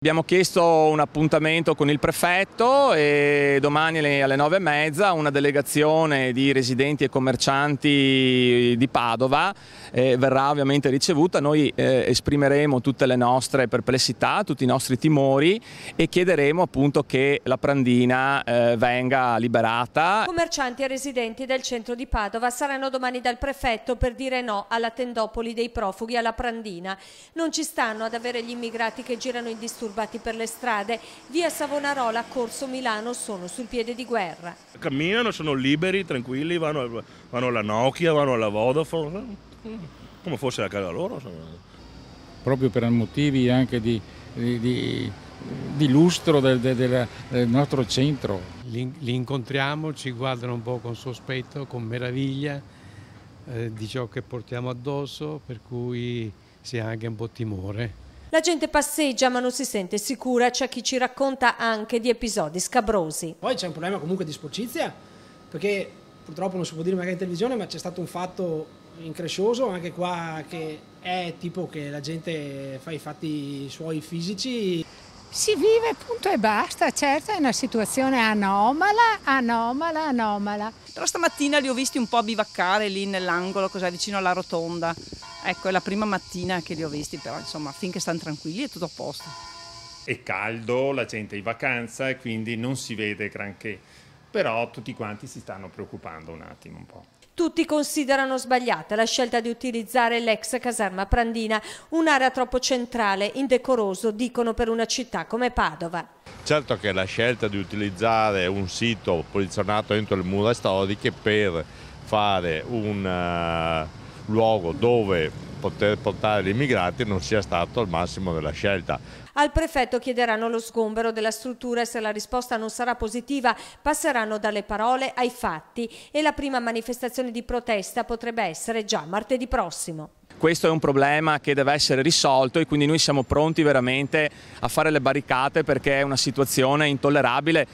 Abbiamo chiesto un appuntamento con il prefetto e domani alle nove e mezza una delegazione di residenti e commercianti di Padova eh, verrà ovviamente ricevuta. Noi eh, esprimeremo tutte le nostre perplessità, tutti i nostri timori e chiederemo appunto che la Prandina eh, venga liberata. Commercianti e residenti del centro di Padova saranno domani dal prefetto per dire no alla tendopoli dei profughi alla Prandina. Non ci stanno ad avere gli immigrati che girano in disturbo turbati per le strade, via Savonarola, Corso Milano sono sul piede di guerra. Camminano, sono liberi, tranquilli, vanno, vanno alla Nokia, vanno alla Vodafone, come fosse la casa loro. Proprio per motivi anche di, di, di, di lustro del, del, del nostro centro. Li incontriamo, ci guardano un po' con sospetto, con meraviglia eh, di ciò che portiamo addosso, per cui si ha anche un po' timore. La gente passeggia ma non si sente sicura, c'è chi ci racconta anche di episodi scabrosi. Poi c'è un problema comunque di sporcizia, perché purtroppo non si può dire magari in televisione, ma c'è stato un fatto increscioso anche qua che è tipo che la gente fa i fatti suoi fisici. Si vive punto e basta, certo è una situazione anomala, anomala, anomala. Però stamattina li ho visti un po' bivaccare lì nell'angolo, cos'è, vicino alla rotonda. Ecco, è la prima mattina che li ho visti, però insomma, finché stanno tranquilli è tutto a posto. È caldo, la gente è in vacanza e quindi non si vede granché, però tutti quanti si stanno preoccupando un attimo un po'. Tutti considerano sbagliata la scelta di utilizzare l'ex caserma Prandina, un'area troppo centrale, indecoroso, dicono per una città come Padova. Certo che la scelta di utilizzare un sito posizionato entro le mura storiche per fare un eh, luogo dove poter portare gli immigrati non sia stato al massimo della scelta. Al prefetto chiederanno lo sgombero della struttura e se la risposta non sarà positiva passeranno dalle parole ai fatti e la prima manifestazione di protesta potrebbe essere già martedì prossimo questo è un problema che deve essere risolto e quindi noi siamo pronti veramente a fare le barricate perché è una situazione intollerabile.